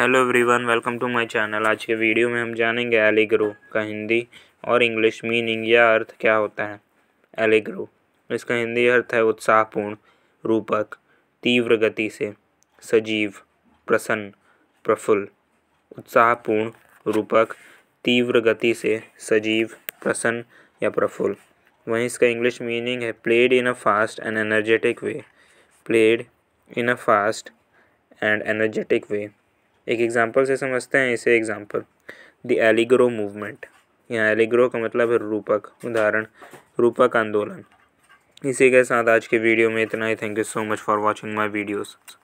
hello everyone welcome to my channel आज के video में हम जानेंगे एलिग्रो का हिंदी और इंग्लिश मीनिंग या अर्थ क्या होता है एलिग्रो इसका हिंदी अर्थ है उत्साहपूर्ण रूपक तीव्र गति से सजीव प्रसन्न प्रफुल्ल उत्साहपूर्ण रूपक तीव्र गति से सजीव प्रसन्न या प्रफुल्ल वहीं इसका इंग्लिश मीनिंग है played in a fast and energetic way played in a fast and energetic way एक एग्ज़ाम्पल से समझते हैं इसे एग्ज़ाम्पल द एलिग्रो मूवमेंट यहाँ एलिग्रो का मतलब है रूपक उदाहरण रूपक आंदोलन इसी के साथ आज के वीडियो में इतना ही thank you so much for watching my videos